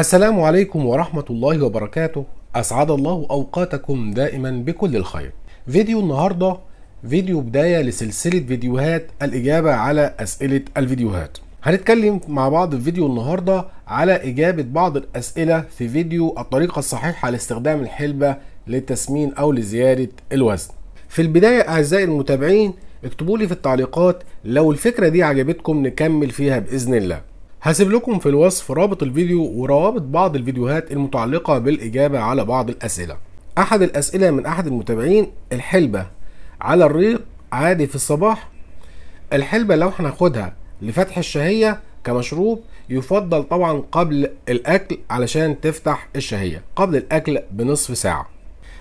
السلام عليكم ورحمة الله وبركاته أسعد الله أوقاتكم دائما بكل الخير فيديو النهاردة فيديو بداية لسلسلة فيديوهات الإجابة على أسئلة الفيديوهات هنتكلم مع بعض في فيديو النهاردة على إجابة بعض الأسئلة في فيديو الطريقة الصحيحة لاستخدام الحلبة للتسمين أو لزيادة الوزن في البداية أعزائي المتابعين اكتبوا لي في التعليقات لو الفكرة دي عجبتكم نكمل فيها بإذن الله هسيب لكم في الوصف رابط الفيديو وروابط بعض الفيديوهات المتعلقة بالإجابة على بعض الأسئلة أحد الأسئلة من أحد المتابعين الحلبة على الريق عادي في الصباح الحلبة لو هناخدها لفتح الشهية كمشروب يفضل طبعا قبل الأكل علشان تفتح الشهية قبل الأكل بنصف ساعة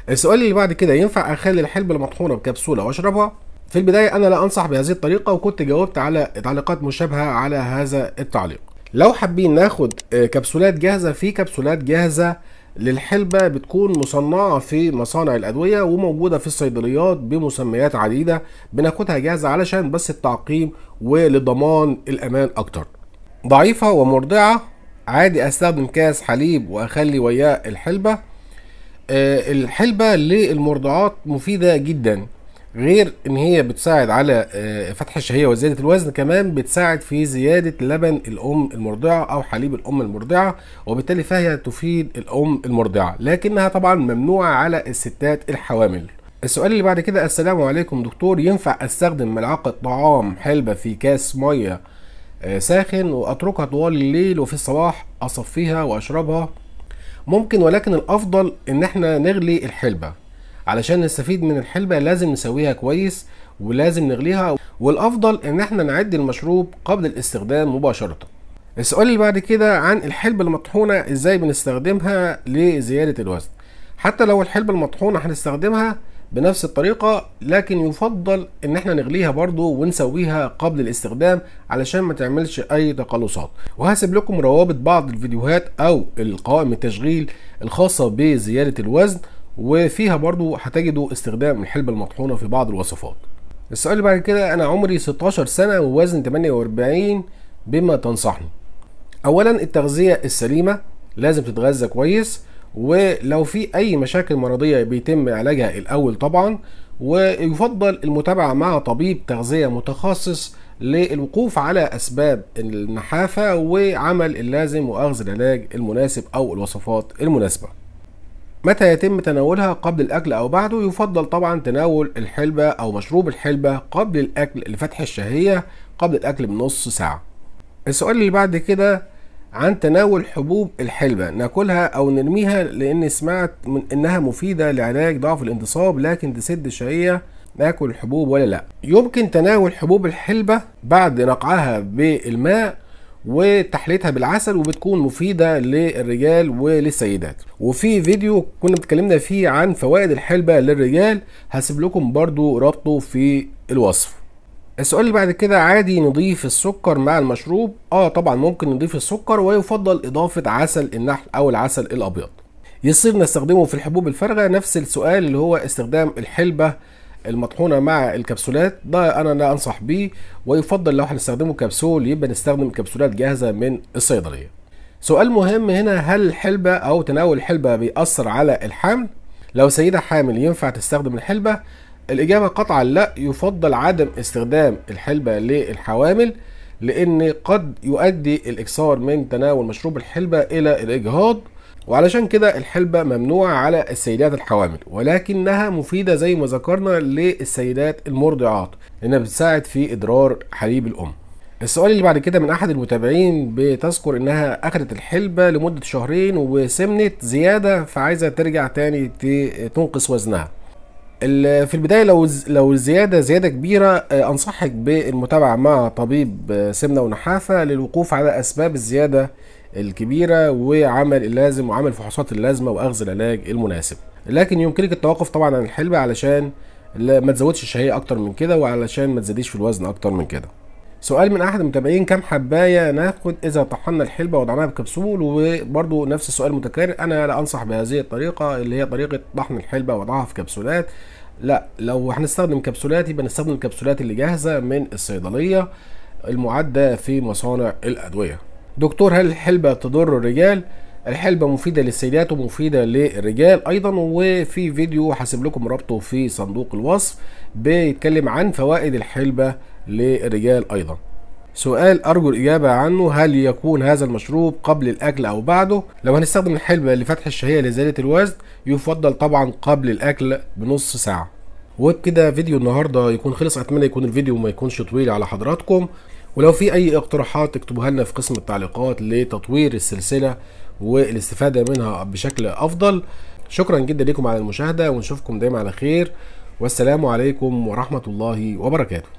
السؤال اللي بعد كده ينفع أخلي الحلبة المطحونة بكبسولة وأشربها في البداية أنا لا أنصح بهذه الطريقة وكنت جاوبت على تعليقات مشابهة على هذا التعليق لو حابين ناخد آه، كبسولات جاهزة في كبسولات جاهزة للحلبة بتكون مصنعة في مصانع الأدوية وموجودة في الصيدليات بمسميات عديدة بناخدها جاهزة علشان بس التعقيم ولضمان الأمان أكتر ضعيفة ومرضعة عادي أستخدم كاس حليب وأخلي وياه الحلبة آه، الحلبة للمرضعات مفيدة جداً غير ان هي بتساعد على آه، فتح الشهيه وزياده الوزن كمان بتساعد في زياده لبن الام المرضعه او حليب الام المرضعه وبالتالي فهي تفيد الام المرضعه لكنها طبعا ممنوعه على الستات الحوامل السؤال اللي بعد كده السلام عليكم دكتور ينفع استخدم ملعقه طعام حلبه في كاس ميه آه، ساخن واتركها طوال الليل وفي الصباح اصفيها واشربها ممكن ولكن الافضل ان احنا نغلي الحلبه علشان نستفيد من الحلبة لازم نسويها كويس ولازم نغليها والافضل ان احنا نعد المشروب قبل الاستخدام مباشرة السؤال اللي بعد كده عن الحلبة المطحونة ازاي بنستخدمها لزيادة الوزن حتى لو الحلبة المطحونة هنستخدمها بنفس الطريقة لكن يفضل ان احنا نغليها برضو ونسويها قبل الاستخدام علشان ما تعملش اي تقلصات وهسيب لكم روابط بعض الفيديوهات او القوائم التشغيل الخاصة بزيادة الوزن وفيها برضو هتجدوا استخدام الحلبة المطحونة في بعض الوصفات السؤال اللي بعد كده انا عمري 16 سنة ووزن 48 بما تنصحني اولا التغذية السليمة لازم تتغذى كويس ولو في اي مشاكل مرضية بيتم علاجها الاول طبعا ويفضل المتابعة مع طبيب تغذية متخصص للوقوف على اسباب النحافة وعمل اللازم واخذ العلاج المناسب او الوصفات المناسبة متى يتم تناولها قبل الأكل أو بعده يفضل طبعا تناول الحلبة أو مشروب الحلبة قبل الأكل لفتح الشهية قبل الأكل بنص ساعة السؤال اللي بعد كده عن تناول حبوب الحلبة ناكلها أو نرميها لأن سمعت من إنها مفيدة لعلاج ضعف الانتصاب لكن تسد الشهية ناكل الحبوب ولا لا يمكن تناول حبوب الحلبة بعد نقعها بالماء وتحليتها بالعسل وبتكون مفيده للرجال وللسيدات وفي فيديو كنا اتكلمنا فيه عن فوائد الحلبه للرجال هسيب لكم برضو رابطه في الوصف السؤال اللي بعد كده عادي نضيف السكر مع المشروب اه طبعا ممكن نضيف السكر ويفضل اضافه عسل النحل او العسل الابيض يصير نستخدمه في الحبوب الفارغه نفس السؤال اللي هو استخدام الحلبه المطحونه مع الكبسولات ده انا لا انصح بيه ويفضل لو هنستخدمه كبسول يبقى نستخدم كبسولات جاهزه من الصيدليه سؤال مهم هنا هل الحلبه او تناول الحلبه بيأثر على الحمل لو سيده حامل ينفع تستخدم الحلبه الاجابه قطعا لا يفضل عدم استخدام الحلبه للحوامل لان قد يؤدي الاكثار من تناول مشروب الحلبه الى الاجهاض وعلشان كده الحلبة ممنوعة على السيدات الحوامل ولكنها مفيدة زي ما ذكرنا للسيدات المرضعات لأنها بتساعد في إدرار حليب الأم السؤال اللي بعد كده من أحد المتابعين بتذكر إنها أخدت الحلبة لمدة شهرين وسمنت زيادة فعايزة ترجع تاني تنقص وزنها في البدايه لو لو الزياده زياده كبيره آه، انصحك بالمتابعه مع طبيب آه، سمنه ونحافه للوقوف على اسباب الزياده الكبيرة وعمل اللازم وعمل فحوصات اللازمة وأخذ العلاج المناسب لكن يمكنك التوقف طبعا عن الحلبة علشان ما تزودش الشهية أكتر من كده وعلشان ما تزيديش في الوزن أكتر من كده سؤال من احد المتابعين كم حبايه ناخد اذا طحنا الحلبه وضعناها بكبسول وبرده نفس السؤال متكرر انا لا انصح بهذه الطريقه اللي هي طريقه طحن الحلبه وضعها في كبسولات لا لو هنستخدم كبسولات يبقى نستخدم الكبسولات اللي جاهزه من الصيدليه المعده في مصانع الادويه دكتور هل الحلبة تضر الرجال؟ الحلبة مفيدة للسيدات ومفيدة للرجال أيضا وفي فيديو هسيب لكم رابطه في صندوق الوصف بيتكلم عن فوائد الحلبة للرجال أيضا سؤال أرجو الإجابة عنه هل يكون هذا المشروب قبل الأكل أو بعده؟ لو هنستخدم الحلبة لفتح الشهية لزيادة الوزن يفضل طبعا قبل الأكل بنص ساعة وبكده فيديو النهاردة يكون خلص أتمنى يكون الفيديو ما يكونش طويل على حضراتكم ولو في اي اقتراحات اكتبوها لنا في قسم التعليقات لتطوير السلسله والاستفاده منها بشكل افضل شكرا جدا لكم على المشاهده ونشوفكم دايما على خير والسلام عليكم ورحمه الله وبركاته